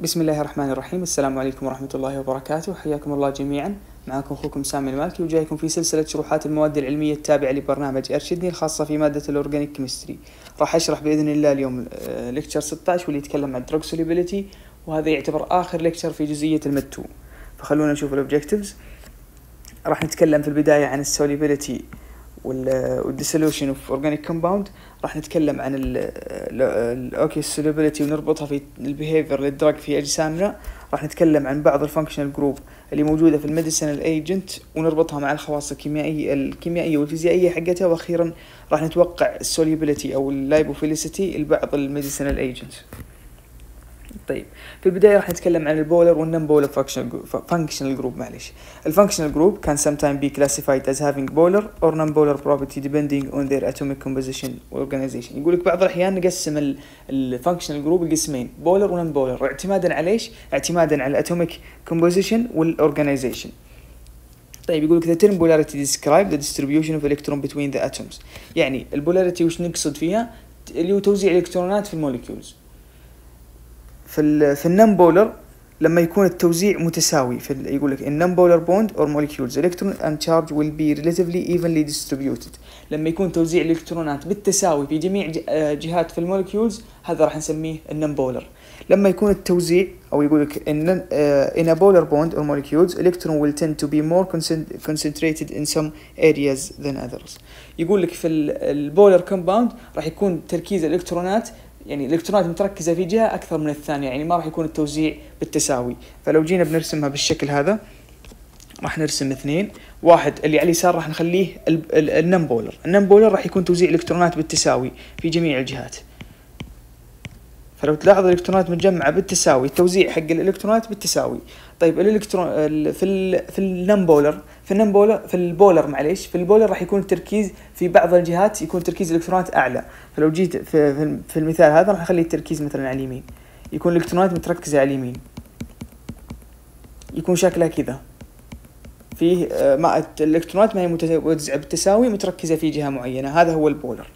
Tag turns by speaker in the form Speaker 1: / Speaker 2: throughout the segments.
Speaker 1: بسم الله الرحمن الرحيم السلام عليكم ورحمة الله وبركاته حياكم الله جميعا معكم أخوكم سامي المالكي وجايكم في سلسلة شروحات المواد العلمية التابعة لبرنامج أرشدني الخاصة في مادة الأورجانيك كيمستري راح أشرح بإذن الله اليوم ليكتشر 16 واللي يتكلم عن دروك سوليبيليتي وهذا يعتبر آخر ليكتشر في جزئية المد فخلونا نشوف الأوبجيكتيفز راح نتكلم في البداية عن السوليبيليتي والديسولوشن اوف اورجانيك كومباوند راح نتكلم عن الاوكي سوليبيليتي ونربطها في البيهيفير للدراج في اجسامنا راح نتكلم عن بعض الفانكشنال جروب اللي موجوده في الميديسينال ايجنت ونربطها مع الخواص الكيميائيه الكيميائيه والفيزيائيه حقتها واخيرا راح نتوقع السوليبيليتي او اللايبوفيليسيتي لبعض الميديسينال ايجنت طيب في البدايه راح نتكلم عن البولر والنم بولر فانكشنال جروب معلش الفانكشنال جروب كان sometimes be classified as having polar or non polar property ديبندينج اون ذير atomic composition organization يقول لك بعض الاحيان نقسم الفانكشنال جروب لقسمين بولر ونم بولر اعتمادا على ايش اعتمادا على الاتوميك composition والاورجنايزيشن طيب يقول لك the term polarity describe the distribution of electron between the atoms يعني البولاريتي وش نقصد فيها اللي هو توزيع الالكترونات في الموليكيولز في في النم بولر لما يكون التوزيع متساوي في يقول لك النم بولر بوند اور مولكيولز الكترون اند تشارج ويل بي ريليتيفلي ايفنلي ديستريبيوتد لما يكون توزيع الالكترونات بالتساوي في جميع آه، جهات في المولكيولز هذا راح نسميه النم بولر لما يكون التوزيع او يقول لك ان ان بولر بوند اور مولكيولز الكترون ويل تند تو بي مور concentrated in some areas than others يقول لك في البولر كومباوند راح يكون تركيز الالكترونات يعني الالكترونات متركزه في جهه اكثر من الثانيه يعني ما راح يكون التوزيع بالتساوي فلو جينا بنرسمها بالشكل هذا راح نرسم اثنين واحد اللي على اليسار راح نخليه النمبولر النمبولر راح يكون توزيع الالكترونات بالتساوي في جميع الجهات فلو تلاحظ الالكترونات متجمعه بالتساوي التوزيع حق الالكترونات بالتساوي طيب الالكترون في في النمبولر في النمبولر في البولر معليش في البولر راح يكون التركيز في بعض الجهات يكون تركيز الالكترونات اعلى فلو جيت في, في المثال هذا راح اخلي التركيز مثلا على اليمين يكون الالكترونات متركزه على اليمين يكون شكلها كذا فيه آه، ما الالكترونات ما هي متوزعه بالتساوي متركزه في جهه معينه هذا هو البولر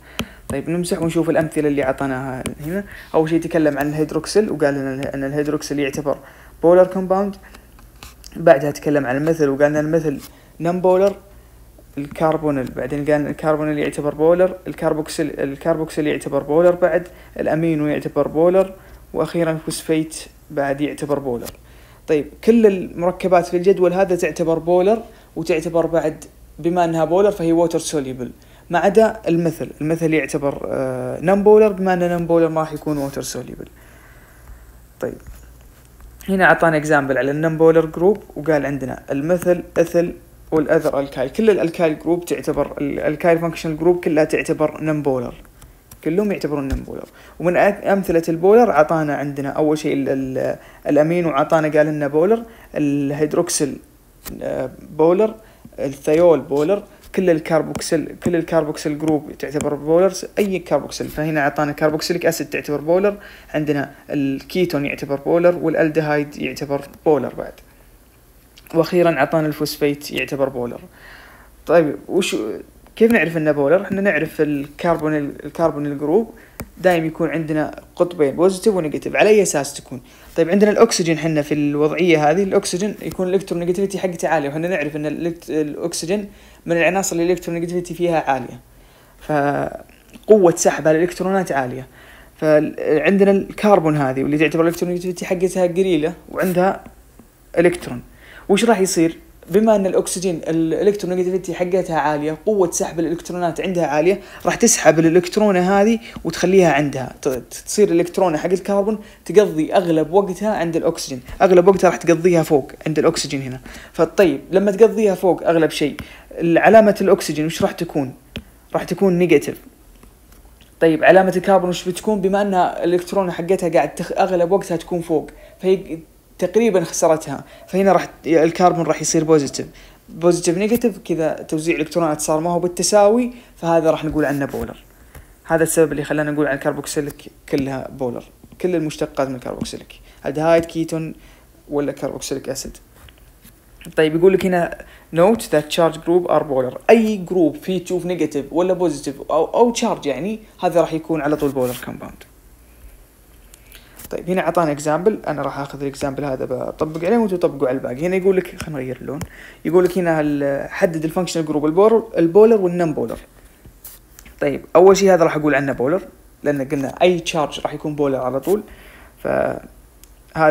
Speaker 1: طيب نمسح ونشوف الامثله اللي اعطيناها هنا اول شيء تكلم عن الهيدروكسيل وقال لنا ان الهيدروكسيل يعتبر بولر كومباوند بعدها تكلم عن المثل وقال ان المثل نون بولر الكربونيل بعدين قال الكربونيل يعتبر بولر الكربوكسيل الكربوكسيل يعتبر بولر بعد الامينو يعتبر بولر واخيرا فوسفيت بعد يعتبر بولر طيب كل المركبات في الجدول هذا تعتبر بولر وتعتبر بعد بما انها بولر فهي ووتر سوليبل ما عدا المثل المثل يعتبر آه، نون بولر بما ان نون بولر ما راح يكون ووتر سوليبل طيب هنا اعطانا اكزامبل على النمبولر بولر جروب وقال عندنا المثل اثل والاذر الكايل كل الالكايل جروب تعتبر الالكايل فانكشنال جروب كلها تعتبر نمبولر بولر كلهم يعتبرون نمبولر بولر ومن امثله البولر عطانا عندنا اول شيء الامين وعطانا قال لنا بولر الهيدروكسيل بولر آه، الثيول بولر كل الكاربوكسيل كل الكاربوكسيل جروب تعتبر بولرز اي كاربوكسيل فهنا اعطانا كاربوكسيليك اسيد تعتبر بولر عندنا الكيتون يعتبر بولر والالدهايد يعتبر بولر بعد واخيرا عطانا الفوسفيت يعتبر بولر طيب وش كيف نعرف انه بولر احنا نعرف الكربون الكربون الجروب دائم يكون عندنا قطبين بوزيتيف ونيجاتيف على اي اساس تكون طيب عندنا الاكسجين احنا في الوضعيه هذه الاكسجين يكون الالكترونيجاتيفيتي حقته عاليه وحنا نعرف ان الاكسجين من العناصر اللي الالكترونيجاتيفيتي فيها عاليه فقوه سحب على الالكترونات عاليه فعندنا الكربون هذه واللي تعتبر الالكترونيجاتيفيتي حقتها قليله وعندها الكترون وش راح يصير؟ بما ان الاكسجين الالكترونيجاتيفيتي حقتها عاليه قوه سحب الالكترونات عندها عاليه راح تسحب الالكترونه هذه وتخليها عندها تصير الالكترونه حق الكربون تقضي اغلب وقتها عند الاكسجين اغلب وقتها راح تقضيها فوق عند الاكسجين هنا فطيب لما تقضيها فوق اغلب شيء علامه الاكسجين وش راح تكون راح تكون نيجاتيف طيب علامة الكربون وش بتكون بما انها الالكترونه حقتها قاعد تخ... اغلب وقتها تكون فوق فهي تقريبا خسرتها فهنا راح الكربون راح يصير بوزيتيف بوزيتيف نيجاتيف كذا توزيع الالكترونات صار ما هو بالتساوي فهذا راح نقول عنه بولر هذا السبب اللي خلانا نقول عن الكربوكسيلك كلها بولر كل المشتقات من الكربوكسيلك الدهايد كيتون ولا كربوكسيلك اسيد طيب يقول لك هنا نوت ذات تشارج جروب ار بولر اي جروب فيه تشوف نيجاتيف ولا بوزيتيف او او تشارج يعني هذا راح يكون على طول بولر كومباوند طيب هنا اعطانا اكزامبل انا راح اخذ الاكزامبل هذا بطبق عليه وانتم طبقوا على الباقي هنا يقول لك خلينا نغير اللون يقول لك هنا حدد الفانكشنال جروب البولر والنم بولر طيب اول شيء هذا راح اقول عنه بولر لان قلنا اي تشارج راح يكون بولر على طول فهذه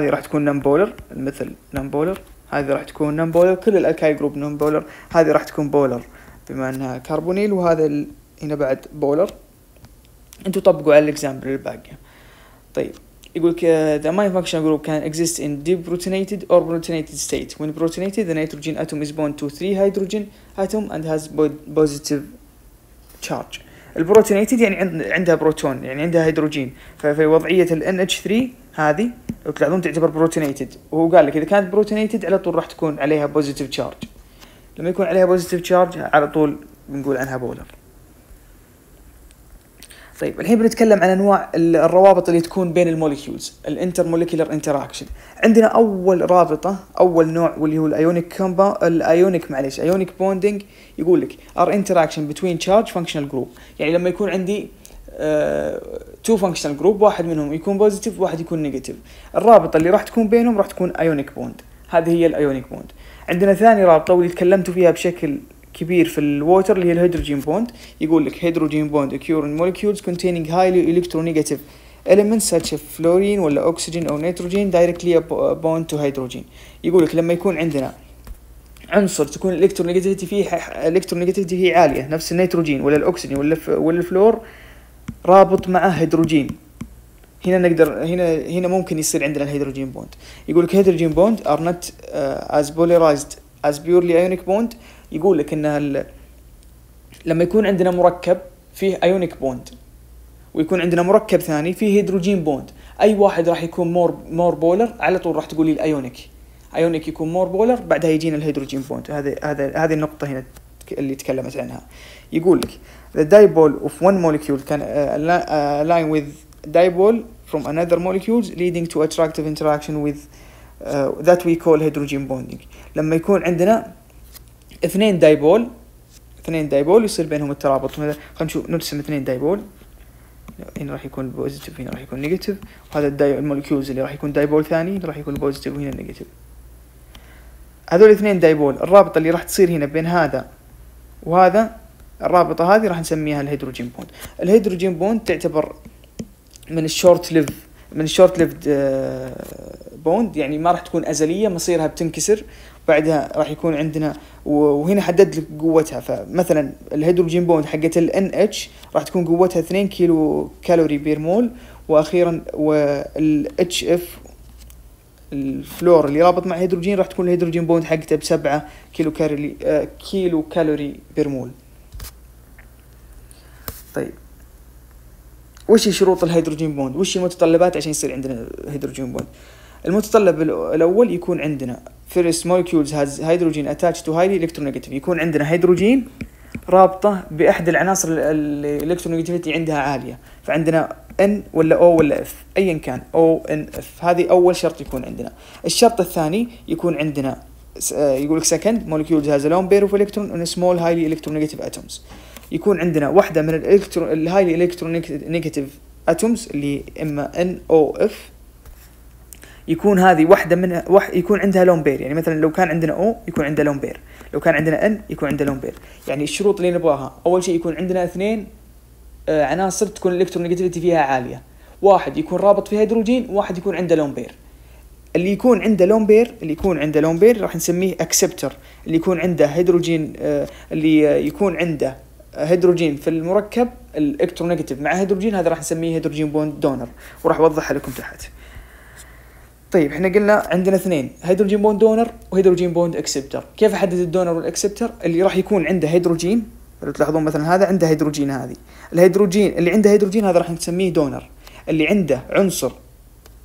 Speaker 1: راح تكون نم بولر مثل نم بولر هذه راح تكون نم بولر كل الالكاي جروب نم بولر هذه راح تكون بولر بما انها كربونيل وهذا هنا بعد بولر انتم طبقوا على الاكزامبل الباقي طيب يقولك لك آه، the amine functional group can exist in deprotonated or protonated state. When protonated, the nitrogen atom is bound to three hydrogen atom and has positive charge. البروتينيتد يعني عندها بروتون يعني عندها هيدروجين ففي وضعيه ال NH3 هذه لو تلاحظون تعتبر بروتينيتد وهو قال لك اذا كانت بروتينيتد على طول راح تكون عليها بوزيتيف تشارج لما يكون عليها بوزيتيف تشارج على طول بنقول عنها بولر طيب الحين بنتكلم عن انواع الروابط اللي تكون بين المولكيولز الانتر مولكيولر انتراكشن عندنا اول رابطه اول نوع واللي هو الايونيك كومبا الايونيك معليش ايونيك بوندينج يقول لك ار انتراكشن بتوين تشارج فانكشنال جروب يعني لما يكون عندي تو فانكشنال جروب واحد منهم يكون بوزيتيف وواحد يكون نيجاتيف الرابطه اللي راح تكون بينهم راح تكون ايونيك بوند هذه هي الايونيك بوند عندنا ثاني رابطه واللي تكلمتوا فيها بشكل كبير في الووتر اللي هي الهيدروجين بوند يقول لك هيدروجين بوند اكيورن مولكيولز كونتينينج هايلي الكترونيجاتيف elements such as fluorine ولا oxygen أو nitrogen directly uh, bond to hydrogen يقول لك لما يكون عندنا عنصر تكون الالكترونيجاتيفيتي فيه الالكترونيجاتيفيتي فيه عالية نفس النيتروجين ولا الأكسجين ولا ولا الفلور رابط مع هيدروجين هنا نقدر هنا هنا ممكن يصير عندنا الهيدروجين بوند يقول لك هيدروجين بوند ار uh, از polarized از بيورلي ايونيك بوند يقول لك ان لما يكون عندنا مركب فيه ايونيك بوند ويكون عندنا مركب ثاني فيه هيدروجين بوند اي واحد راح يكون مور مور بولر على طول راح تقولي الايونيك ايونيك يكون مور بولر بعدها يجينا الهيدروجين بوند هذه هذا هذه النقطه هنا اللي تكلمت عنها يقول لك the dipole of one molecule can uh, uh, align with dipole from another molecules leading to attractive interaction with uh, that we call hydrogen bonding لما يكون عندنا اثنين دايبول اثنين دايبول يصير بينهم الترابط خلينا نشوف نرسم اثنين دايبول هنا راح يكون بوزيتيف هنا راح يكون نيجاتيف وهذا الداي المولكيولز اللي راح يكون دايبول ثاني راح يكون بوزيتيف وهنا نيجاتيف هذول اثنين دايبول الرابطه اللي راح تصير هنا بين هذا وهذا الرابطه هذه راح نسميها الهيدروجين بوند الهيدروجين بوند تعتبر من الشورت ليف من الشورت ليفد آه، بوند يعني ما راح تكون ازليه مصيرها بتنكسر بعدها راح يكون عندنا وهنا حدد لك قوتها فمثلا الهيدروجين بوند حقت ال اتش راح تكون قوتها 2 كيلو كالوري بير مول واخيرا وال اف الفلور اللي رابط مع الهيدروجين راح تكون الهيدروجين بوند حقته ب 7 كيلو كالوري آه، كيلو كالوري بير مول طيب وش هي شروط الهيدروجين بوند وش المتطلبات عشان يصير عندنا هيدروجين بوند المتطلب الاول يكون عندنا فيرست molecules has hydrogen attached to highly الكترونيجاتيف يكون عندنا هيدروجين رابطه باحد العناصر الالكترونيجيتيفيتي عندها عاليه فعندنا ان ولا او ولا اف ايا كان او ان اف هذه اول شرط يكون عندنا الشرط الثاني يكون عندنا يقول لك سكند مولكيولز هاز لون بير اوف الكترون ان سمول هايلي الكترونيجاتيف اتومز يكون عندنا واحده من الالكترون الهايلي الكترونيجاتيف اتومز اللي اما ان او اف يكون هذه واحده من وح يكون عندها لون بير يعني مثلا لو كان عندنا او يكون عنده لون بير لو كان عندنا ان يكون عنده لون بير يعني الشروط اللي نبغاها اول شيء يكون عندنا اثنين آه، عناصر تكون الالكترونيجاتيفيتي فيها عاليه واحد يكون رابط فيها هيدروجين واحد يكون عنده لون بير اللي يكون عنده لون بير اللي يكون عنده لون بير راح نسميه اكسبتر اللي يكون عنده هيدروجين آه، اللي يكون عنده هيدروجين في المركب الالكترونيجاتيف مع هيدروجين هذا راح نسميه هيدروجين بوند دونر وراح اوضحها لكم تحت طيب احنا قلنا عندنا اثنين هيدروجين بوند دونر وهيدروجين بوند اكسبتر كيف احدد الدونر والاكسبتر اللي راح يكون عنده هيدروجين لو تلاحظون مثلا هذا عنده هيدروجين هذه الهيدروجين اللي عنده هيدروجين هذا راح نسميه دونر اللي عنده عنصر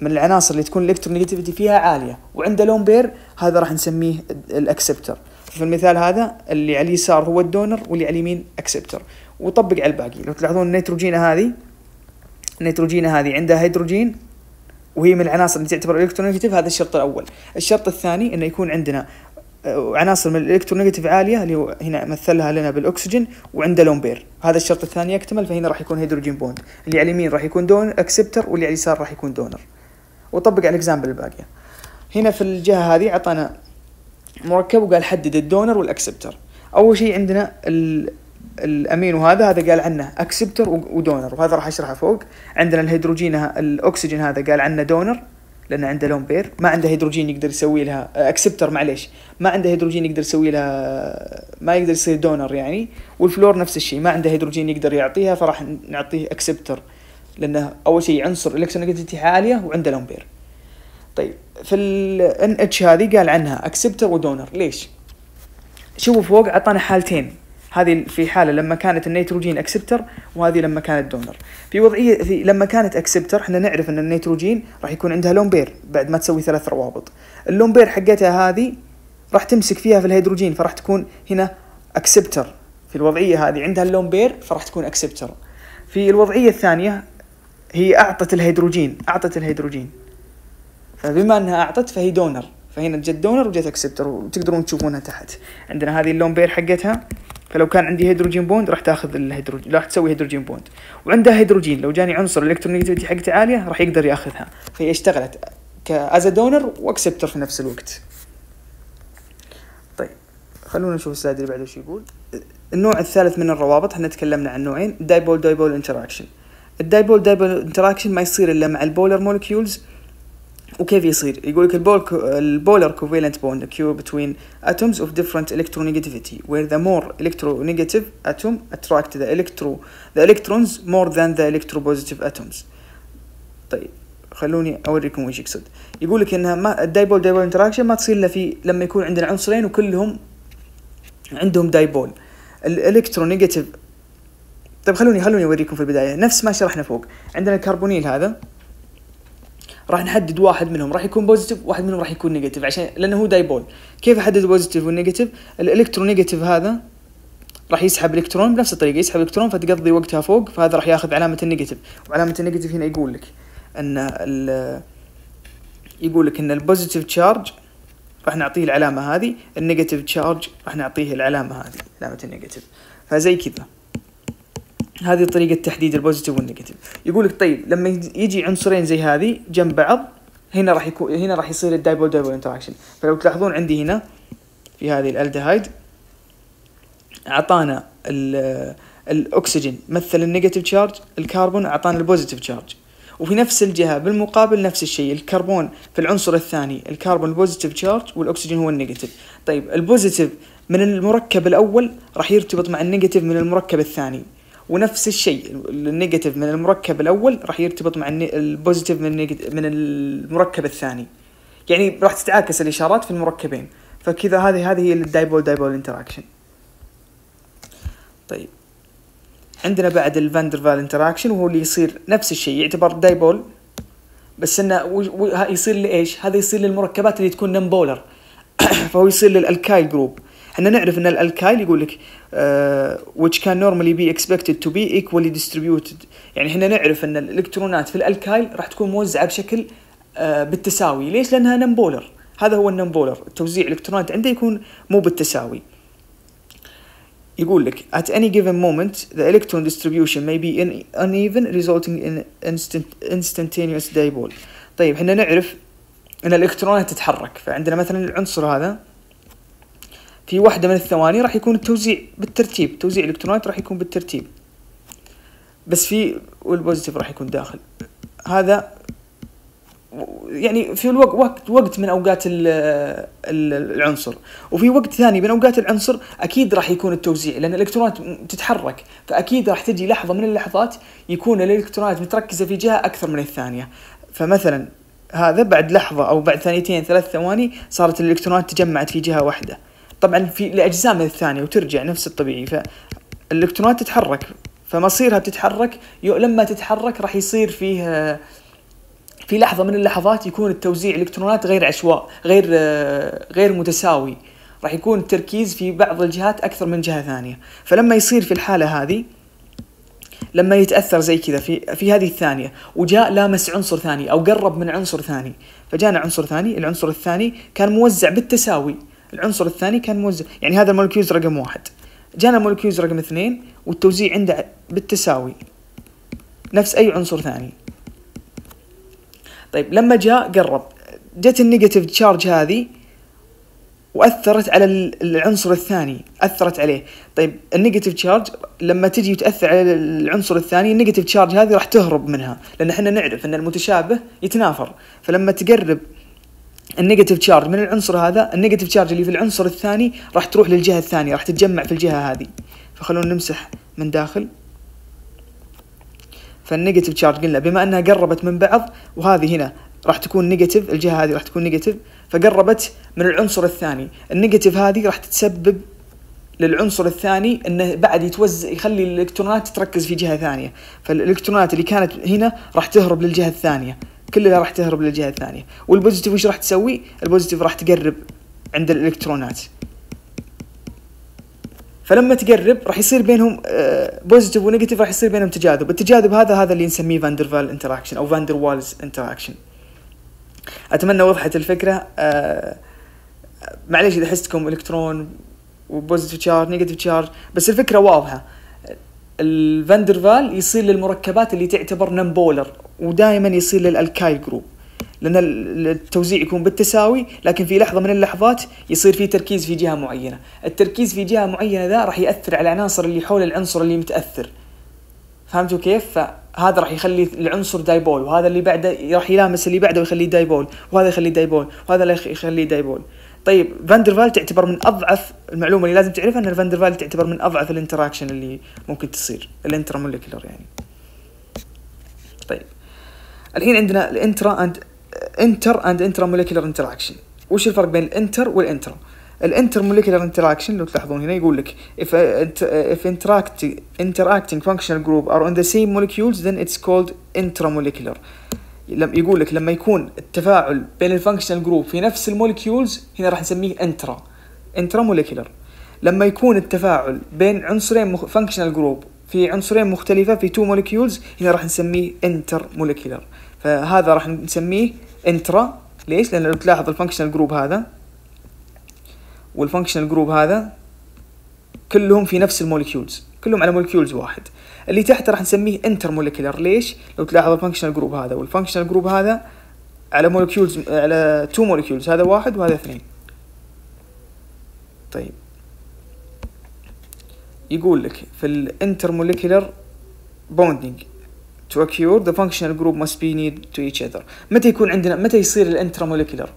Speaker 1: من العناصر اللي تكون الالكترونيجاتيفيتي فيها عاليه وعنده لون بير هذا راح نسميه الاكسبتر في المثال هذا اللي على اليسار هو الدونر واللي على اليمين اكسبتر وطبق على الباقي لو تلاحظون النيتروجينه هذه النيتروجينه هذه عندها هيدروجين وهي من العناصر اللي تعتبر الكترونيجاتيف هذا الشرط الاول الشرط الثاني انه يكون عندنا آه، عناصر من الالكترونيجاتيف عاليه اللي هنا مثلها لنا بالاكسجين وعنده لون بير هذا الشرط الثاني يكتمل فهنا راح يكون هيدروجين بوند اللي على اليمين راح يكون دون اكسبتر واللي على اليسار راح يكون دونر وطبق على الاكزامبل الباقيه هنا في الجهه هذه اعطانا مركب وقال حدد الدونر والاكسبتر اول شيء عندنا الامينو هذا هذا قال عنه اكسبتر ودونر وهذا راح اشرحه فوق عندنا الهيدروجين الاكسجين هذا قال عنه دونر لان عنده لون بير ما عنده هيدروجين يقدر يسوي لها آه، اكسبتر معليش ما عنده هيدروجين يقدر يسوي لها آه، ما يقدر يصير دونر يعني والفلور نفس الشيء ما عنده هيدروجين يقدر يعطيها فراح نعطيه اكسبتر لانه اول شيء عنصر الكترونيتي عاليه وعنده لون بير طيب في الان اتش هذه قال عنها اكسبتر ودونر ليش شوفوا فوق اعطانا حالتين هذه في حاله لما كانت النيتروجين اكسبتر وهذه لما كانت دونر في وضعيه في لما كانت اكسبتر احنا نعرف ان النيتروجين راح يكون عندها لون بير بعد ما تسوي ثلاث روابط اللون بير حقتها هذه راح تمسك فيها في الهيدروجين فراح تكون هنا اكسبتر في الوضعيه هذه عندها اللون بير فراح تكون اكسبتر في الوضعيه الثانيه هي اعطت الهيدروجين اعطت الهيدروجين فبما انها اعطت فهي دونر فهنا جت دونر وجت اكسبتر وتقدرون تشوفونها تحت عندنا هذه اللون بير حقتها فلو كان عندي هيدروجين بوند راح تاخذ الهيدروجين راح تسوي هيدروجين بوند وعندها هيدروجين لو جاني عنصر الالكترونيتيفيتي حقته عاليه راح يقدر ياخذها فهي اشتغلت كاز دونر واكسبتر في نفس الوقت طيب خلونا نشوف السلايد اللي بعده شو يقول النوع الثالث من الروابط احنا تكلمنا عن نوعين دايبول دايبول انتراكشن الدايبول دايبول انتراكشن ما يصير الا مع البولر مولكيولز وكيف يصير يقول لك البول البولر كوفالنت بوند اوف between atoms of different ذا where the more اتوم atom attract the electro the electrons more than the بوزيتيف atoms طيب خلوني اوريكم وش يقصد يقول لك انها ما الدايبول دايبول انتراكشن ما تصير الا في لما يكون عندنا عنصرين وكلهم عندهم دايبول نيجاتيف طيب خلوني خلوني اوريكم في البدايه نفس ما شرحنا فوق عندنا الكربونيل هذا راح نحدد واحد منهم راح يكون بوزيتيف واحد منهم راح يكون نيجاتيف عشان لانه هو دايبول كيف احدد البوزيتيف والنيجاتيف الالكترونيجاتيف هذا راح يسحب الكترون بنفس الطريقه يسحب الكترون فتقضي وقتها فوق فهذا راح ياخذ علامه النيجاتيف وعلامه النيجاتيف هنا يقول لك ان يقول لك ان البوزيتيف تشارج راح نعطيه العلامه هذه النيجاتيف تشارج راح نعطيه العلامه هذه علامه النيجاتيف فزي كذا هذه طريقة تحديد البوزيتيف والنيجاتيف يقول لك طيب لما يجي عنصرين زي هذه جنب بعض هنا راح يكون هنا راح يصير الدايبول دايبول انتراكشن فلو تلاحظون عندي هنا في هذه الالدهايد اعطانا الاكسجين مثل النيجاتيف تشارج الكربون اعطانا البوزيتيف تشارج وفي نفس الجهة بالمقابل نفس الشيء الكربون في العنصر الثاني الكربون البوزيتيف تشارج والأكسجين هو النيجاتيف طيب البوزيتيف من المركب الأول راح يرتبط مع النيجاتيف من المركب الثاني ونفس الشيء النيجاتيف من المركب الاول راح يرتبط مع البوزيتيف من من المركب الثاني يعني راح تتعاكس الاشارات في المركبين فكذا هذه هذه هي الدايبول دايبول انتراكشن طيب عندنا بعد الفاندرفال انتراكشن وهو اللي يصير نفس الشيء يعتبر دايبول بس انه يصير لايش؟ هذا يصير للمركبات اللي تكون نمبولر فهو يصير للالكايل جروب احنا نعرف ان الالكايل يقول لك uh, which can normally be expected to be equally distributed يعني احنا نعرف ان الالكترونات في الالكايل راح تكون موزعه بشكل uh, بالتساوي ليش لانها نمبولر هذا هو النمبولر توزيع الالكترونات عنده يكون مو بالتساوي يقول لك at any given moment the electron distribution may be in uneven resulting in instant instantaneous dipole طيب احنا نعرف ان الالكترونات تتحرك فعندنا مثلا العنصر هذا في واحدة من الثواني راح يكون التوزيع بالترتيب توزيع الالكترونات راح يكون بالترتيب بس في والبوزيتيف راح يكون داخل هذا يعني في الوقت وقت وقت من اوقات العنصر وفي وقت ثاني من اوقات العنصر اكيد راح يكون التوزيع لان الالكترونات تتحرك فاكيد راح تجي لحظه من اللحظات يكون الالكترونات متركزه في جهه اكثر من الثانيه فمثلا هذا بعد لحظه او بعد ثانيتين ثلاث ثواني صارت الالكترونات تجمعت في جهه واحده طبعا في لاجزاء من الثانيه وترجع نفس الطبيعي فالالكترونات تتحرك فمصيرها بتتحرك لما تتحرك راح يصير فيه في لحظه من اللحظات يكون التوزيع الالكترونات غير عشواء غير غير متساوي راح يكون التركيز في بعض الجهات اكثر من جهه ثانيه فلما يصير في الحاله هذه لما يتاثر زي كذا في في هذه الثانيه وجاء لامس عنصر ثاني او قرب من عنصر ثاني فجانا عنصر ثاني العنصر الثاني كان موزع بالتساوي العنصر الثاني كان موزع يعني هذا المولكيوز رقم واحد جانا مولكيوز رقم اثنين والتوزيع عنده بالتساوي نفس أي عنصر ثاني طيب لما جاء قرب جت النيجاتيف تشارج هذه واثرت على العنصر الثاني اثرت عليه طيب النيجاتيف تشارج لما تجي وتاثر على العنصر الثاني النيجاتيف تشارج هذه راح تهرب منها لان احنا نعرف ان المتشابه يتنافر فلما تقرب النيجاتيف تشارج من العنصر هذا النيجاتيف تشارج اللي في العنصر الثاني راح تروح للجهه الثانيه راح تتجمع في الجهه هذه فخلونا نمسح من داخل فالنيجاتيف تشارج قلنا بما انها قربت من بعض وهذه هنا راح تكون نيجاتيف الجهه هذه راح تكون نيجاتيف فقربت من العنصر الثاني النيجاتيف هذه راح تتسبب للعنصر الثاني انه بعد يتوزع يخلي الالكترونات تركز في جهه ثانيه فالالكترونات اللي كانت هنا راح تهرب للجهه الثانيه كلها راح تهرب للجهه الثانيه والبوزيتيف وش راح تسوي البوزيتيف راح تقرب عند الالكترونات فلما تقرب راح يصير بينهم بوزيتيف آه، ونيجاتيف راح يصير بينهم تجاذب التجاذب هذا هذا اللي نسميه فاندرفال انتراكشن او فاندر والز انتراكشن اتمنى وضحت الفكره آه، معليش اذا حستكم الكترون وبوزيتيف تشارج نيجاتيف تشارج بس الفكره واضحه الفاندرفال يصير للمركبات اللي تعتبر نمبولر ودائما يصير للالكايل جروب لان التوزيع يكون بالتساوي لكن في لحظه من اللحظات يصير في تركيز في جهه معينه التركيز في جهه معينه ذا راح ياثر على العناصر اللي حول العنصر اللي متاثر فهمتوا كيف فهذا راح يخلي العنصر دايبول وهذا اللي بعده راح يلامس اللي بعده ويخليه دايبول وهذا يخليه دايبول وهذا اللي يخليه دايبول طيب فاندرفال تعتبر من اضعف المعلومه اللي لازم تعرفها ان فاندرفال تعتبر من اضعف الانتراكشن اللي ممكن تصير الانترا الانترامولكيولر يعني طيب الحين عندنا الانترا اند انتر اند انترا انترامولكيولر انتراكشن وش الفرق بين الانتر والانترا الانتر الانترمولكيولر انتراكشن لو تلاحظون هنا يقول لك if if interacting interacting functional group are on the same molecules then it's called intramolecular يقول لك لما يكون التفاعل بين الفانكشنال جروب في نفس المولكيولز هنا راح نسميه انترا انترا مولكيولر لما يكون التفاعل بين عنصرين فانكشنال جروب في عنصرين مختلفه في تو مولكيولز هنا راح نسميه انتر مولكيولر فهذا راح نسميه انترا ليش لان لو تلاحظ الفانكشنال جروب هذا والفانكشنال جروب هذا كلهم في نفس المولكيولز كلهم على مولكيولز واحد اللي تحته راح نسميه انتر مولكيولر ليش لو تلاحظ الفانكشنال جروب هذا والفانكشنال جروب هذا على مولكيولز على تو مولكيولز هذا واحد وهذا اثنين طيب يقول لك في الانتر مولكيولر بوندينج to occur the functional group must be نيد to each other متى يكون عندنا متى يصير الانتر مولكيولر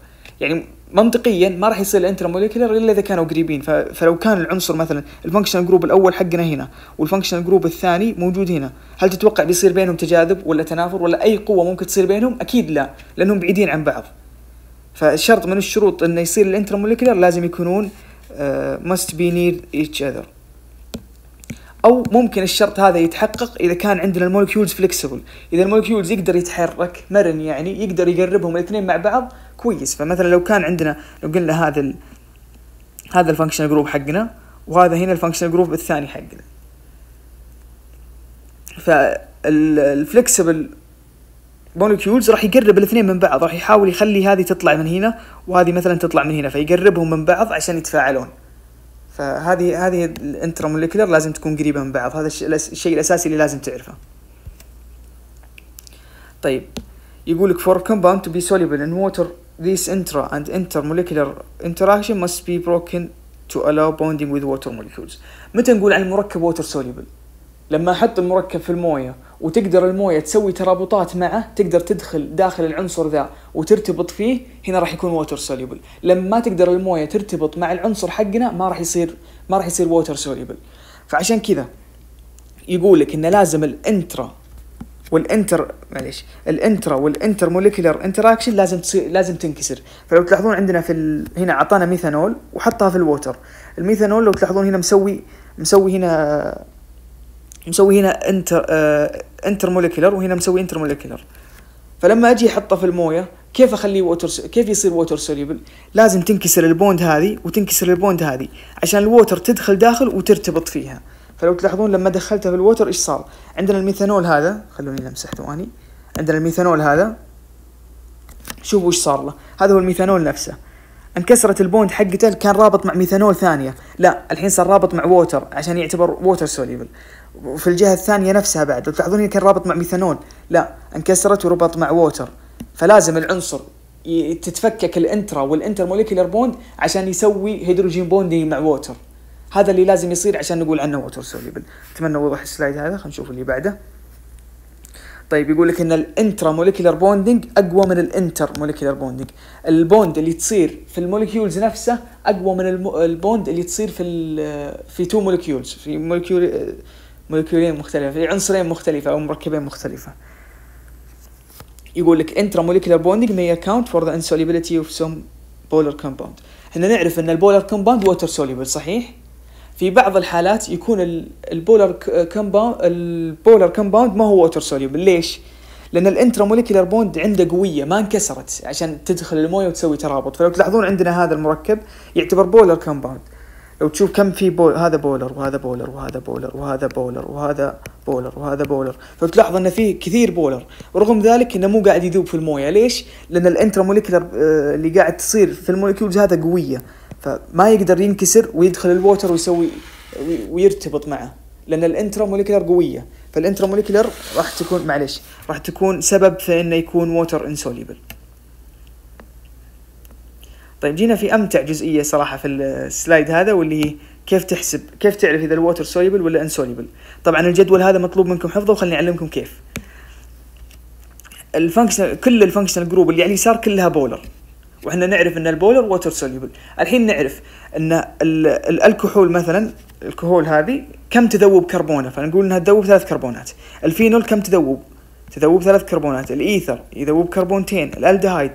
Speaker 1: يعني منطقيا ما راح يصير الانترموليكولر الا اذا كانوا قريبين فلو كان العنصر مثلا الفانكشنال جروب الاول حقنا هنا والفانكشنال جروب الثاني موجود هنا هل تتوقع بيصير بينهم تجاذب ولا تنافر ولا اي قوه ممكن تصير بينهم اكيد لا لانهم بعيدين عن بعض فالشرط من الشروط انه يصير الانترموليكولر لازم يكونون ماست آه، must be near each other او ممكن الشرط هذا يتحقق اذا كان عندنا المولكيولز فليكسبل اذا المولكيولز يقدر يتحرك مرن يعني يقدر يقربهم الاثنين مع بعض كويس فمثلا لو كان عندنا لو قلنا هذا الـ هذا الفانكشنال جروب حقنا وهذا هنا الفانكشنال جروب الثاني حقنا فالفلكسبل مولكيولز راح يقرب الاثنين من بعض راح يحاول يخلي هذه تطلع من هنا وهذه مثلا تطلع من هنا فيقربهم من بعض عشان يتفاعلون فهذه هذه الانترموليكولر لازم تكون قريبه من بعض هذا الشيء الاساسي اللي لازم تعرفه طيب يقول لك for compound to be soluble in water this intra and intermolecular interaction must be broken to allow bonding with water molecules متى نقول عن المركب water soluble لما احط المركب في المويه وتقدر المويه تسوي ترابطات معه تقدر تدخل داخل العنصر ذا وترتبط فيه هنا راح يكون ووتر سوليبل لما ما تقدر المويه ترتبط مع العنصر حقنا ما راح يصير ما راح يصير ووتر سوليبل فعشان كذا يقول لك ان لازم الانترا والانتر معليش الانترا والانتر موليكولر انتراكشن لازم تصير لازم تنكسر فلو تلاحظون عندنا في ال... هنا اعطانا ميثانول وحطها في الووتر الميثانول لو تلاحظون هنا مسوي مسوي هنا مسوي هنا انتر آه انتر موليكولر وهنا مسوي انتر موليكولر فلما اجي احطه في المويه كيف اخليه ووتر كيف يصير ووتر سوليبل لازم تنكسر البوند هذه وتنكسر البوند هذه عشان الووتر تدخل داخل وترتبط فيها فلو تلاحظون لما دخلته في الووتر ايش صار عندنا الميثانول هذا خلوني امسح ثواني عندنا الميثانول هذا شوفوا ايش صار له هذا هو الميثانول نفسه انكسرت البوند حقته كان رابط مع ميثانول ثانيه لا الحين صار رابط مع ووتر عشان يعتبر ووتر سوليبل وفي الجهه الثانيه نفسها بعد لو تلاحظون كان رابط مع ميثانول لا انكسرت وربط مع ووتر فلازم العنصر تتفكك الانترا والانتر موليكولر بوند عشان يسوي هيدروجين بوندينج مع ووتر هذا اللي لازم يصير عشان نقول عنه ووتر سوليبل اتمنى وضح السلايد هذا خلينا نشوف اللي بعده طيب يقول لك ان الانترا موليكولر بوندنج اقوى من الانتر موليكولر بوندنج البوند اللي تصير في الموليكيولز نفسه اقوى من البوند اللي تصير في في تو موليكيولز في موليكيول مولكيولين مختلفة في عنصرين مختلفة أو مركبين مختلفة يقول لك انترا موليكولار بوندينج مي اكونت فور ذا انسوليبيليتي اوف سم بولر كومباوند احنا نعرف ان البولار كومباوند ووتر سوليبل صحيح في بعض الحالات يكون البولار كومباوند البولار كومباوند ما هو ووتر سوليبل ليش لان الانترا موليكولار بوند عنده قويه ما انكسرت عشان تدخل المويه وتسوي ترابط فلو تلاحظون عندنا هذا المركب يعتبر بولار كومباوند لو تشوف كم في بول هذا بولر وهذا بولر وهذا بولر وهذا بولر وهذا بولر وهذا بولر فتلاحظ ان في كثير بولر ورغم ذلك انه مو قاعد يذوب في المويه ليش؟ لان الانترا موليكولر آه، اللي قاعد تصير في الموليكيولز هذا قويه فما يقدر ينكسر ويدخل الووتر ويسوي ويرتبط معه لان الانترا موليكولر قويه فالانترا موليكولر راح تكون معلش راح تكون سبب في انه يكون ووتر انسوليبل طيب جينا في امتع جزئيه صراحه في السلايد هذا واللي هي كيف تحسب كيف تعرف اذا الووتر سوليبل ولا انسوليبل طبعا الجدول هذا مطلوب منكم حفظه وخليني اعلمكم كيف الفانكشنال كل الفانكشنال جروب اللي على اليسار كلها بولر واحنا نعرف ان البولر ووتر سوليبل الحين نعرف ان الكحول مثلا الكحول هذه كم تذوب كربونه فنقول انها تذوب ثلاث كربونات الفينول كم تذوب تذوب ثلاث كربونات الايثر يذوب كربونتين الالدهايد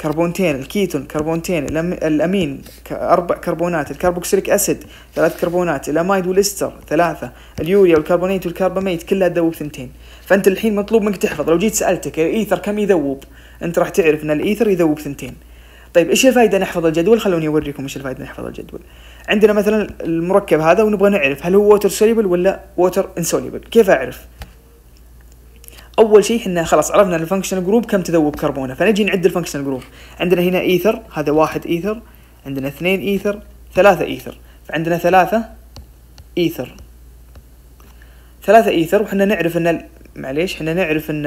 Speaker 1: كربونتين الكيتون كربونتين الامين اربع كربونات الكربوكسيليك اسيد ثلاث كربونات الامايد والاستر ثلاثه اليوريا والكربونيت والكربميت كلها تذوب ثنتين فانت الحين مطلوب منك تحفظ لو جيت سالتك الايثر كم يذوب انت راح تعرف ان الايثر يذوب ثنتين طيب ايش الفائده نحفظ الجدول خلوني اوريكم ايش الفائده نحفظ الجدول عندنا مثلا المركب هذا ونبغى نعرف هل هو ووتر سوليبل ولا ووتر انسوليبل كيف اعرف اول شيء احنا خلاص عرفنا الفانكشنال جروب كم تذوب كربونه فنجي نعد الفانكشنال جروب عندنا هنا ايثر هذا واحد ايثر عندنا اثنين ايثر ثلاثة ايثر فعندنا ثلاثة ايثر ثلاثة ايثر وحنا نعرف ان معليش احنا نعرف ان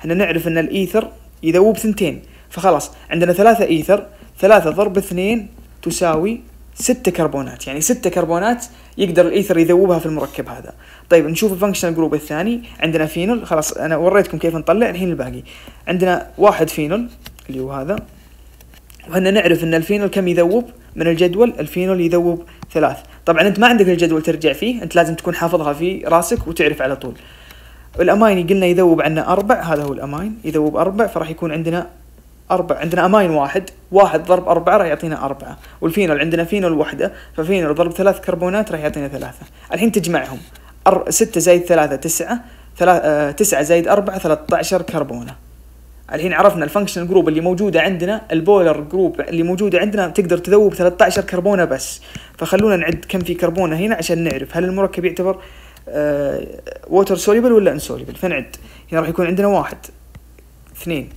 Speaker 1: احنا نعرف ان الايثر يذوب ثنتين فخلاص عندنا ثلاثة ايثر ثلاثة ضرب اثنين تساوي ستة كربونات يعني ستة كربونات يقدر الايثر يذوبها في المركب هذا طيب نشوف الفانكشنال جروب الثاني عندنا فينول خلاص انا وريتكم كيف نطلع الحين الباقي عندنا واحد فينول اللي هو هذا وهنا نعرف ان الفينول كم يذوب من الجدول الفينول يذوب ثلاث طبعا انت ما عندك الجدول ترجع فيه انت لازم تكون حافظها في راسك وتعرف على طول الاماين قلنا يذوب عنا اربع هذا هو الاماين يذوب اربع فراح يكون عندنا أربع عندنا أماين واحد واحد ضرب أربعة راح يعطينا أربعة والفينول عندنا فينول وحدة ففينول ضرب ثلاث كربونات راح يعطينا ثلاثة الحين تجمعهم أر... ستة زائد ثلاثة تسعة ثلاث... آه... تسعة زائد أربعة ثلاثة عشر كربونة الحين عرفنا الفانكشن جروب اللي موجودة عندنا البويلر جروب اللي موجودة عندنا تقدر تذوب 13 كربونة بس فخلونا نعد كم في كربونة هنا عشان نعرف هل المركب يعتبر آه ووتر سوليبل ولا انسوليبل فنعد هنا راح يكون عندنا واحد اثنين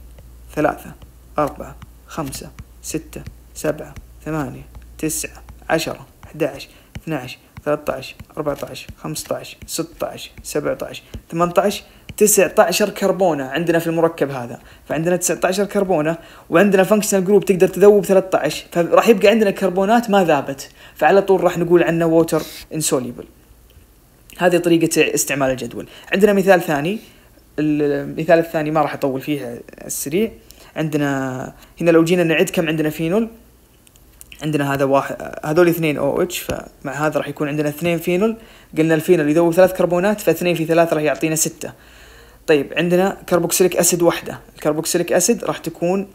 Speaker 1: ثلاثة أربعة خمسة ستة سبعة ثمانية تسعة عشرة أحد عشر اثنا عشر ثلاثة عشر أربعة عشر خمسة عشر ستة عشر سبعة عشر ثمانية عشر تسعة عشر كربونة عندنا في المركب هذا فعندنا تسعة عشر كربونة وعندنا فانكشنال جروب تقدر تذوب ثلاثة عشر فراح يبقى عندنا كربونات ما ذابت فعلى طول راح نقول عنه ووتر انسوليبل هذه طريقة استعمال الجدول عندنا مثال ثاني المثال الثاني ما راح اطول فيه السريع عندنا هنا لو جينا نعد كم عندنا فينول عندنا هذا واحد هذول اثنين او اتش فمع هذا راح يكون عندنا اثنين فينول قلنا الفينول يذوب ثلاث كربونات فاثنين في ثلاثة راح يعطينا ستة طيب عندنا كربوكسيليك اسيد واحدة الكربوكسيليك اسيد راح تكون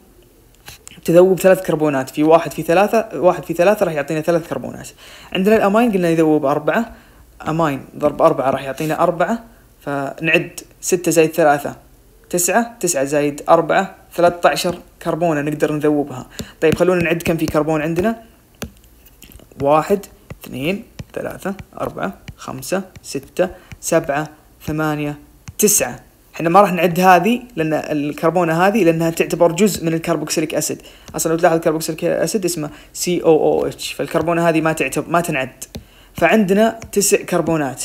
Speaker 1: تذوب ثلاث كربونات في واحد في ثلاثة واحد في ثلاثة راح يعطينا ثلاث كربونات عندنا الامين قلنا يذوب أربعة امين ضرب أربعة راح يعطينا أربعة فنعد ستة زائد ثلاثة تسعة تسعة زايد أربعة ثلاثة عشر كربونة نقدر نذوبها طيب خلونا نعد كم في كربون عندنا واحد اثنين ثلاثة أربعة خمسة ستة سبعة ثمانية تسعة احنا ما راح نعد هذه لان الكربونه هذه لانها تعتبر جزء من الكربوكسيليك اسيد اصلا لو تلاحظ الكربوكسيليك اسيد اسمه سي او او اتش فالكربونه هذه ما تعتبر ما تنعد فعندنا تسع كربونات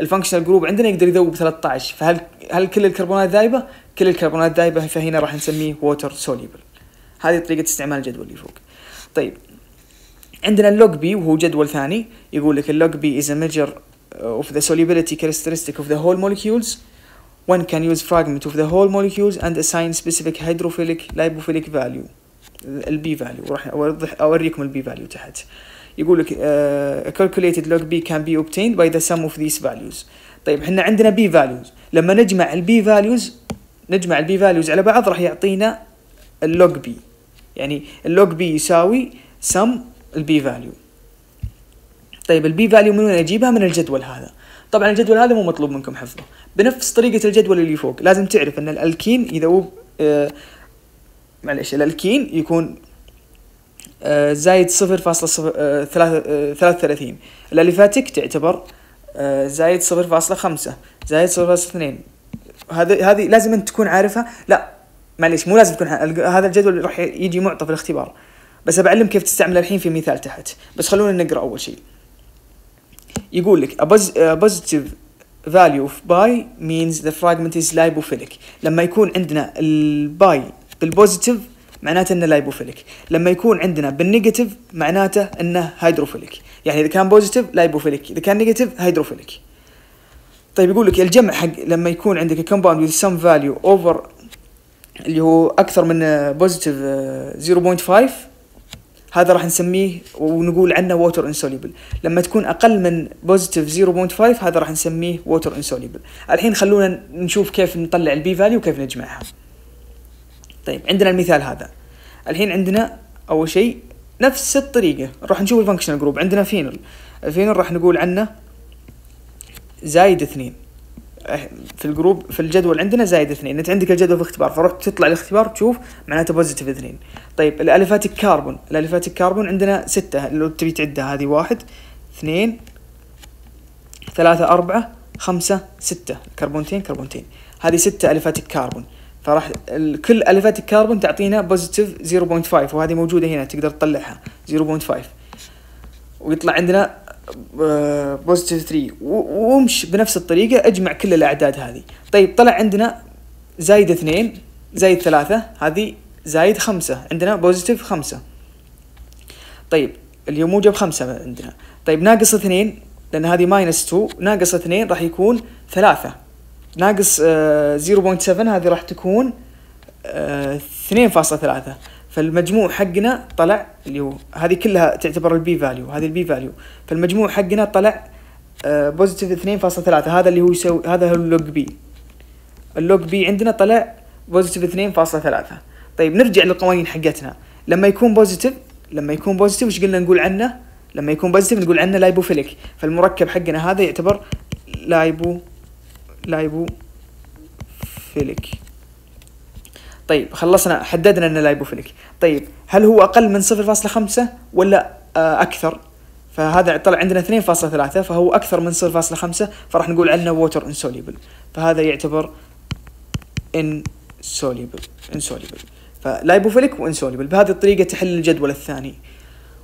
Speaker 1: الفانكشنال جروب عندنا يقدر يذوب 13 فهل هل كل الكربونات ذايبه؟ كل الكربونات ذايبه فهنا راح نسميه ووتر سوليبل هذه طريقه استعمال الجدول اللي فوق طيب عندنا اللوج بي وهو جدول ثاني يقول لك اللوج بي is a measure of the solubility characteristic of the whole molecules one can use fragment of the whole molecules and assign specific hydrophilic lipophilic value البي فاليو راح اوضح اوريكم البي فاليو تحت يقول لك آه, a calculated log b can be obtained by the sum of these values طيب احنا عندنا b values لما نجمع البي فاليوز نجمع البي فاليوز على بعض راح يعطينا اللوج بي يعني اللوج بي يساوي sum البي فاليو طيب البي فاليو من وين اجيبها من الجدول هذا طبعا الجدول هذا مو مطلوب منكم حفظه بنفس طريقه الجدول اللي فوق لازم تعرف ان الالكين اذا هو آه معلش الالكين يكون آه، زايد صفر فاصلة آه، ثلاثة آه، تعتبر زايد صفر فاصلة خمسة زايد صفر فاصلة اثنين هذه هذه لازم انت تكون عارفها لا معليش مو لازم تكون هذا الجدول راح يجي معطى في الاختبار بس بعلم كيف تستعمله الحين في مثال تحت بس خلونا نقرا اول شيء يقول لك بوزيتيف فاليو value of باي means the fragment is lipophilic لما يكون عندنا الباي بالبوزيتيف معناته انه لايبوفيليك لما يكون عندنا بالنيجاتيف معناته انه هيدروفيليك يعني اذا كان بوزيتيف لايبوفيليك اذا كان نيجاتيف هيدروفيليك طيب يقول لك الجمع حق لما يكون عندك كومباوند وذ سم فاليو اوفر اللي هو اكثر من بوزيتيف 0.5 آه، هذا راح نسميه ونقول عنه ووتر انسوليبل لما تكون اقل من بوزيتيف 0.5 هذا راح نسميه ووتر انسوليبل الحين خلونا نشوف كيف نطلع البي فاليو وكيف نجمعها طيب عندنا المثال هذا الحين عندنا اول شيء نفس الطريقه راح نشوف الفانكشنال جروب عندنا فينل الفينل راح نقول عنه زايد اثنين في الجروب في الجدول عندنا زايد اثنين انت عندك الجدول في اختبار فروح تطلع الاختبار تشوف معناته بوزيتيف اثنين طيب الالفاتيك كاربون الالفاتيك كاربون عندنا ستة لو تبي تعدها هذه واحد اثنين ثلاثة أربعة خمسة ستة كربونتين كربونتين هذه ستة الفاتيك كاربون فراح كل الفات الكربون تعطينا بوزيتيف 0.5 وهذه موجوده هنا تقدر تطلعها 0.5 ويطلع عندنا بوزيتيف آه، 3 وامش بنفس الطريقه اجمع كل الاعداد هذه طيب طلع عندنا زايد 2 زايد 3 هذه زايد 5 عندنا بوزيتيف 5 طيب اللي موجب 5 عندنا طيب ناقص 2 لان هذه ماينس 2 ناقص 2 راح يكون 3 ناقص 0.7 آه، هذه راح تكون 2.3 آه، فالمجموع حقنا طلع اللي هو هذه كلها تعتبر البي فاليو هذه البي فاليو فالمجموع حقنا طلع بوزيتيف آه، 2.3 هذا اللي هو يسوي هذا هو اللوج بي اللوج بي عندنا طلع بوزيتيف 2.3 طيب نرجع للقوانين حقتنا لما يكون بوزيتيف لما يكون بوزيتيف ايش قلنا نقول عنه لما يكون بوزيتيف نقول عنه لايبوفيليك فالمركب حقنا هذا يعتبر لايبوفيليك فيليك طيب خلصنا حددنا انه فيليك طيب هل هو اقل من 0.5 ولا آه، اكثر فهذا طلع عندنا 2.3 فهو اكثر من 0.5 فراح نقول عنه ووتر انسوليبل فهذا يعتبر انسوليبل انسوليبل فلايبوفيليك وانسوليبل بهذه الطريقه تحل الجدول الثاني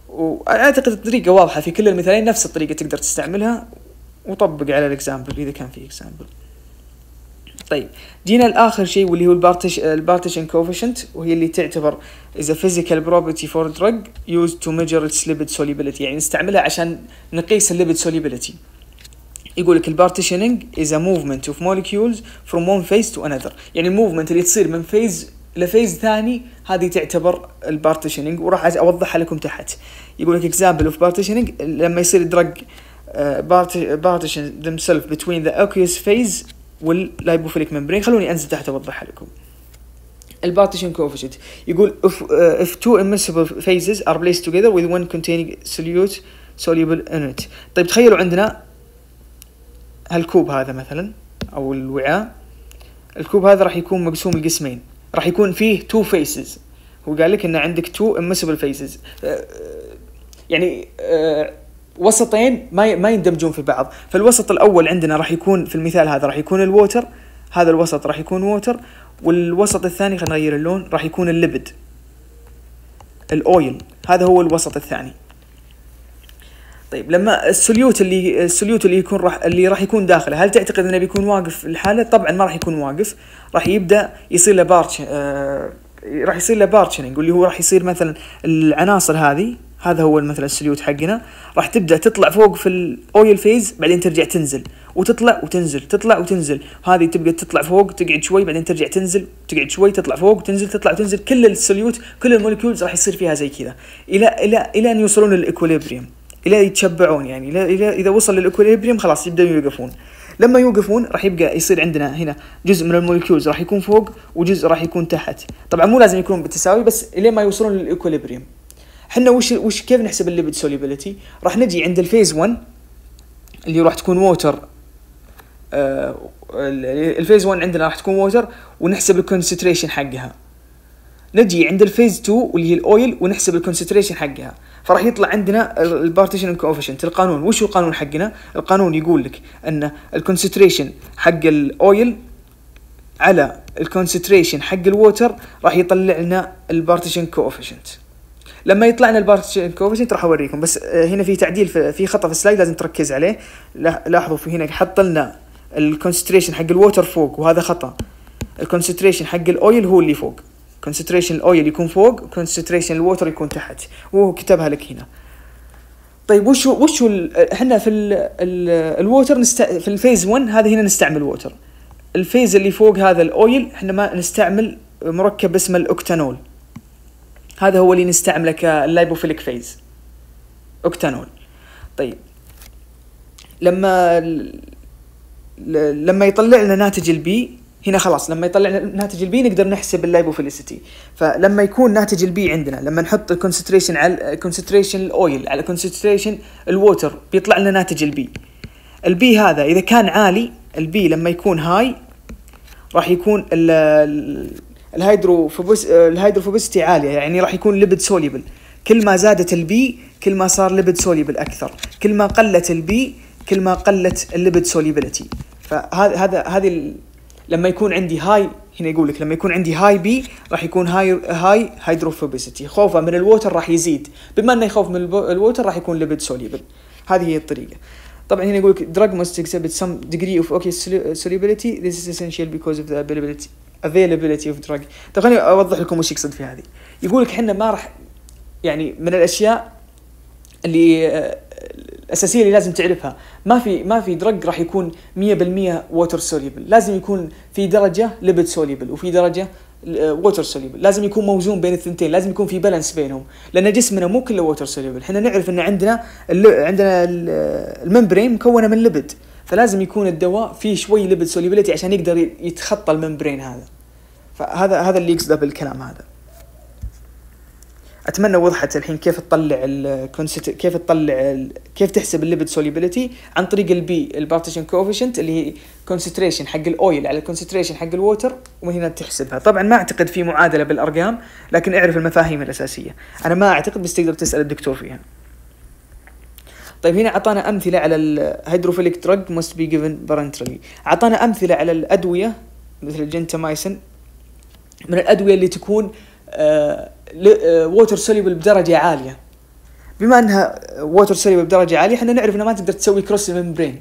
Speaker 1: واعتقد الطريقه واضحه في كل المثالين نفس الطريقه تقدر تستعملها وطبق على الاكزامبل اذا كان في اكزامبل طيب جينا لاخر شيء واللي هو البارتيش البارتيشن كوفيشنت وهي اللي تعتبر از فيزيكال بروبرتي فور دراج يوز تو ميجر اتس ليبيد سوليبيليتي يعني نستعملها عشان نقيس الليبيد سوليبيليتي يقول لك البارتيشننج از ا موفمنت اوف مولكيولز فروم ون فيز تو انذر يعني الموفمنت اللي تصير من فيز لفيز ثاني هذه تعتبر البارتيشننج وراح اوضحها لكم تحت يقول لك اكزامبل اوف بارتيشننج لما يصير دراج بارتيشن سيلف بتوين ذا اوكيوس فيز واللايبوفيليك ممبرين خلوني انزل تحت اوضحها لكم البارتيشن كوفيشنت يقول if, uh, if two immiscible phases are placed together with one containing solute soluble in it طيب تخيلوا عندنا هالكوب هذا مثلا او الوعاء الكوب هذا راح يكون مقسوم لقسمين راح يكون فيه تو فيسز هو قال لك ان عندك تو امسبل فيسز يعني uh, وسطين ما ما يندمجون في بعض فالوسط الاول عندنا راح يكون في المثال هذا راح يكون الووتر هذا الوسط راح يكون ووتر والوسط الثاني خلينا نغير اللون راح يكون الليبد الاويل هذا هو الوسط الثاني طيب لما السوليوت اللي السوليوت اللي يكون راح اللي راح يكون داخله هل تعتقد انه بيكون واقف لحاله طبعا ما راح يكون واقف راح يبدا يصير له بارتش آه راح يصير له بارتشنج اللي هو راح يصير مثلا العناصر هذه هذا هو مثلا السليوت حقنا راح تبدا تطلع فوق في الاويل فيز بعدين ترجع تنزل وتطلع وتنزل تطلع وتنزل هذه تبقى تطلع فوق تقعد شوي بعدين ترجع تنزل تقعد شوي تطلع فوق تنزل تطلع وتنزل كل السليوت كل المولكيولز راح يصير فيها زي كذا الى الى الى ان يوصلون للايكوليبريم الى يتشبعون يعني الى, إلى اذا وصل للايكوليبريم خلاص يبداوا يوقفون لما يوقفون راح يبقى يصير عندنا هنا جزء من المولكيولز راح يكون فوق وجزء راح يكون تحت طبعا مو لازم يكون بالتساوي بس الين ما يوصلون للايكوليبريم احنا وش وش كيف نحسب الليبيد سوليبيليتي راح نجي عند الفيز 1 اللي راح تكون ووتر آه الفيز 1 عندنا راح تكون ووتر ونحسب الكونسنتريشن حقها نجي عند الفيز 2 واللي هي الاويل ونحسب الكونسنتريشن حقها فراح يطلع عندنا البارتيشن كوفيشنت القانون وش هو القانون حقنا القانون يقول لك ان الكونسنتريشن حق الاويل على الكونسنتريشن حق الووتر راح يطلع لنا البارتيشن كوفيشنت لما يطلع لنا البارتشينكو بس راح اوريكم بس آه، هنا في تعديل في خطا في السلايد لازم تركز عليه لاحظوا في هنا حط لنا الكونسنتريشن حق الووتر فوق وهذا خطا الكونسنتريشن حق الاويل هو اللي فوق كونسنتريشن الاويل يكون فوق كونسنتريشن الووتر يكون تحت وهو كتبها لك هنا طيب وش وش احنا في الووتر نست... في الفيز 1 هذا هنا نستعمل ووتر الفيز اللي فوق هذا الاويل احنا ما نستعمل مركب اسمه الاكتانول هذا هو اللي نستعمله كاللايبوفيليك فيز اوكتانول طيب لما لما يطلع لنا ناتج البي هنا خلاص لما يطلع ناتج البي نقدر نحسب اللايبوفيليسيتي فلما يكون ناتج البي عندنا لما نحط الكونسنتريشن على الكونسنتريشن الاويل على الكونسنتريشن الووتر بيطلع لنا ناتج البي البي هذا اذا كان عالي البي لما يكون هاي راح يكون ال الهيدروفوبس آه، الهيدروفوبستي عاليه يعني راح يكون ليبيد سوليبل كل ما زادت البي كل ما صار ليبيد سوليبل اكثر كل ما قلت البي كل ما قلت الليبيد سوليبيليتي فهذا هذا هذه لما يكون عندي هاي هنا يقول لك لما يكون عندي هاي بي راح يكون هاي هاي هيدروفوبيسيتي خوفه من الووتر راح يزيد بما انه يخوف من الووتر راح يكون ليبيد سوليبل هذه هي الطريقه طبعا هنا يقول لك drug must exhibit some degree of okay uh, solubility this is essential because of the availability availability of drug طب خليني اوضح لكم وش يقصد في هذه يقول لك احنا ما راح يعني من الاشياء اللي uh, الاساسيه اللي لازم تعرفها ما في ما في درج راح يكون 100% ووتر سوليبل لازم يكون في درجه ليبيد سوليبل وفي درجه ووتر سوليبل لازم يكون موزون بين الثنتين لازم يكون في بالانس بينهم لان جسمنا مو كله ووتر سوليبل احنا نعرف ان عندنا عندنا الممبرين مكونه من لبد فلازم يكون الدواء فيه شوي لبد سوليبلتي عشان يقدر يتخطى الممبرين هذا فهذا هذا اللي يقصده بالكلام هذا اتمنى وضحت الحين كيف تطلع الكونسيت كيف تطلع كيف تحسب الليبيد سوليبيليتي عن طريق البي البارتيشن كوفيشنت اللي هي كونسنتريشن حق الاويل على الكونسنتريشن حق الووتر ومن هنا تحسبها طبعا ما اعتقد في معادله بالارقام لكن اعرف المفاهيم الاساسيه انا ما اعتقد بس تقدر تسال الدكتور فيها طيب هنا اعطانا امثله على الهيدروفيليك دراج ماست بي جيفن بارنترالي اعطانا امثله على الادويه مثل الجنتامايسن من الادويه اللي تكون ووتر آه، سوليبل آه، بدرجه عاليه بما انها ووتر سوليبل بدرجه عاليه احنا نعرف انها ما تقدر تسوي كروس الممبرين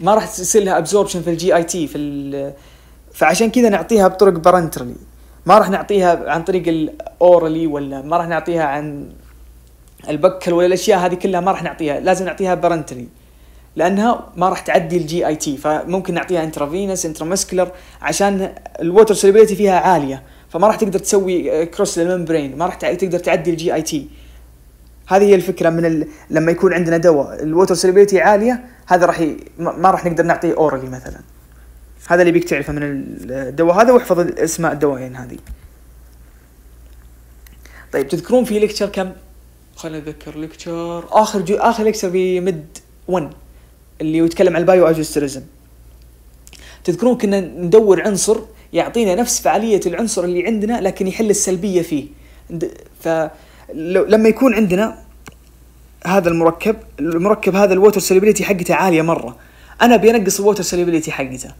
Speaker 1: ما راح تصير لها ابزوربشن في الجي اي تي في فعشان كذا نعطيها بطرق برنترلي ما راح نعطيها عن طريق الاورالي ولا ما راح نعطيها عن البكل ولا الاشياء هذه كلها ما راح نعطيها لازم نعطيها برنترلي لانها ما راح تعدي الجي اي تي فممكن نعطيها انترافينس انترمسكلر عشان الووتر سوليبيليتي فيها عاليه فما راح تقدر تسوي كروس آه, للممبرين ما راح تقدر تعدي الجي اي تي هذه هي الفكره من ال... لما يكون عندنا دواء الووتر سيلبيتي عاليه هذا راح ي... ما راح نقدر نعطيه اورالي مثلا هذا اللي بيك تعرفه من الدواء هذا واحفظ اسماء الدوايين هذه طيب تذكرون في ليكتشر كم خلينا نذكر ليكتشر اخر جو اخر ليكتشر في ميد 1 اللي يتكلم عن البايو اجوسترزم تذكرون كنا ندور عنصر يعطينا نفس فعالية العنصر اللي عندنا لكن يحل السلبية فيه فلما يكون عندنا هذا المركب المركب هذا الووتر سليبيليتي حقته عالية مرة أنا بينقص الووتر سليبيليتي حقته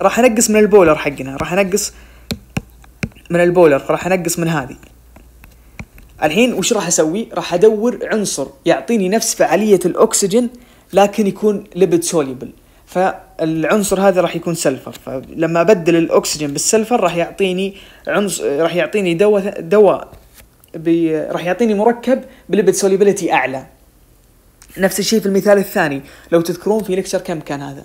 Speaker 1: راح أنقص من البولر حقنا راح أنقص من البولر راح أنقص من هذه الحين وش راح اسوي؟ راح ادور عنصر يعطيني نفس فعاليه الاكسجين لكن يكون ليبيد سوليبل فالعنصر هذا راح يكون سلفر فلما ابدل الاكسجين بالسلفر راح يعطيني عنصر راح يعطيني دواء دواء راح يعطيني مركب بليبيد سوليبيليتي اعلى نفس الشيء في المثال الثاني لو تذكرون في ليكتشر كم كان هذا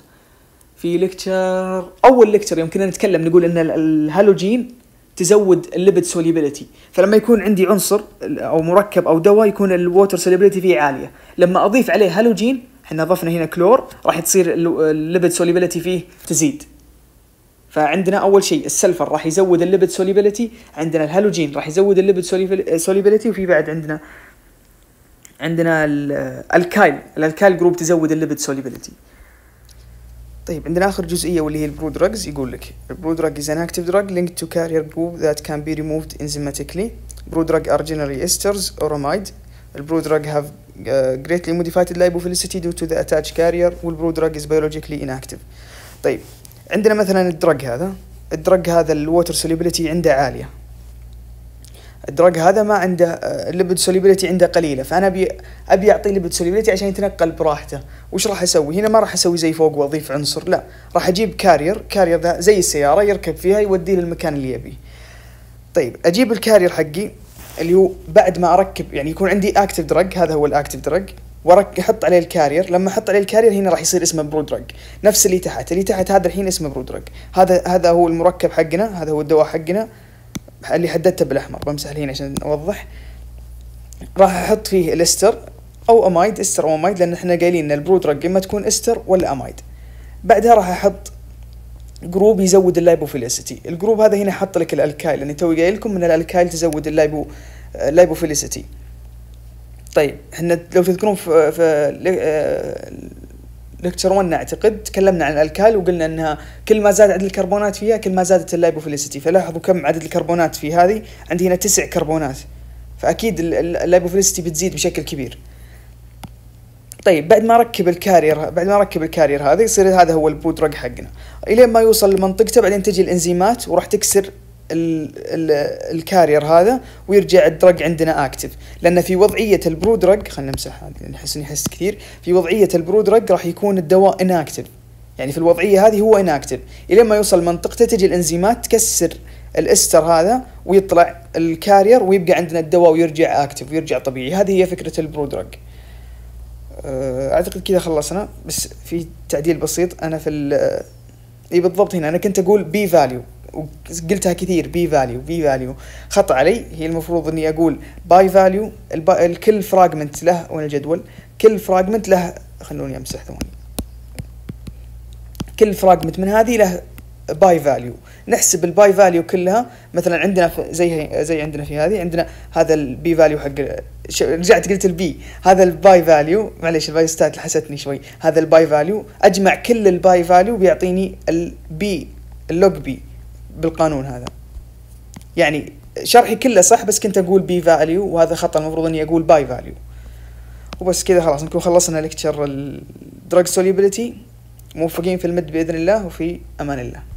Speaker 1: في ليكتشر اول ليكتشر يوم كنا نتكلم نقول ان الهالوجين تزود الليبيد سوليبيليتي فلما يكون عندي عنصر او مركب او دواء يكون الووتر سوليبيليتي فيه عاليه لما اضيف عليه هالوجين احنا ضفنا هنا كلور راح تصير الليبيد سوليبيليتي فيه تزيد فعندنا اول شيء السلفر راح يزود الليبيد سوليبيليتي عندنا الهالوجين راح يزود الليبيد سوليبيليتي آه، وفي بعد عندنا عندنا آه، الالكايل الالكايل جروب تزود الليبيد سوليبيليتي طيب عندنا اخر جزئيه واللي هي البرو دراجز يقول لك البرو دراج از ان اكتيف دراج لينك تو كارير جروب ذات كان بي ريموفد انزيماتيكلي برو دراج ار generally استرز or البرو دراج هاف آه، greatly modified lipophilicity due to the attached carrier والبرو drug is biologically inactive طيب عندنا مثلا الدرج هذا الدرج هذا الووتر سوليبيليتي عنده عاليه الدرج هذا ما عنده الليبيد آه، سوليبيليتي عنده قليله فانا ابي ابي اعطيه ليبيد سوليبيليتي عشان يتنقل براحته وش راح اسوي هنا ما راح اسوي زي فوق واضيف عنصر لا راح اجيب كارير كارير ذا زي السياره يركب فيها يوديه للمكان اللي يبيه طيب اجيب الكارير حقي اللي هو بعد ما اركب يعني يكون عندي اكتف درج هذا هو الاكتف درج وارك احط عليه الكارير لما احط عليه الكارير هنا راح يصير اسمه برو درج نفس اللي تحت اللي تحت هذا الحين اسمه برو درج هذا هذا هو المركب حقنا هذا هو الدواء حقنا اللي حددته بالاحمر بمسح الحين عشان اوضح راح احط فيه الاستر او امايد استر او امايد لان احنا قايلين ان البرو درج اما تكون استر ولا امايد بعدها راح احط جروب يزود فيليسيتي الجروب هذا هنا حط لك الالكايل لاني يعني توي قايل لكم ان الالكايل تزود اللايبو آه، فيليسيتي طيب احنا لو تذكرون في, في ليكتشر آه، 1 اعتقد تكلمنا عن الالكال وقلنا انها كل ما زاد عدد الكربونات فيها كل ما زادت فيليسيتي فلاحظوا كم عدد الكربونات في هذه عندي هنا تسع كربونات فاكيد فيليسيتي بتزيد بشكل كبير طيب بعد ما اركب الكارير بعد ما اركب الكارير هذا يصير هذا هو البودرج حقنا الين ما يوصل لمنطقته بعدين تجي الانزيمات وراح تكسر الـ الـ الكارير هذا ويرجع الدرج عندنا اكتف لان في وضعيه البرودرج خلينا نمسح هذه نحس اني حسيت كثير في وضعيه البرودرج راح يكون الدواء اناكتف يعني في الوضعيه هذه هو اناكتف الين ما يوصل منطقته تجي الانزيمات تكسر الاستر هذا ويطلع الكارير ويبقى عندنا الدواء ويرجع اكتف ويرجع طبيعي هذه هي فكره البرودرج آه، اعتقد كذا خلصنا بس في تعديل بسيط انا في ال آه، اي بالضبط هنا انا كنت اقول بي فاليو وقلتها كثير بي فاليو بي فاليو خطا علي هي المفروض اني اقول باي فاليو كل فراجمنت له وين الجدول كل فراجمنت له خلوني امسح ثواني كل فراجمنت من هذه له باي فاليو نحسب الباي فاليو كلها مثلا عندنا زي زي عندنا في هذه عندنا هذا البي فاليو حق رجعت قلت البي هذا الباي فاليو معليش الباي ستات حستني شوي هذا الباي فاليو اجمع كل الباي فاليو بيعطيني البي اللوج بي بالقانون هذا يعني شرحي كله صح بس كنت اقول بي فاليو وهذا خطا المفروض اني اقول باي فاليو وبس كذا خلاص نكون خلصنا لكتشر الدرج سوليبيليتي موفقين في المد باذن الله وفي امان الله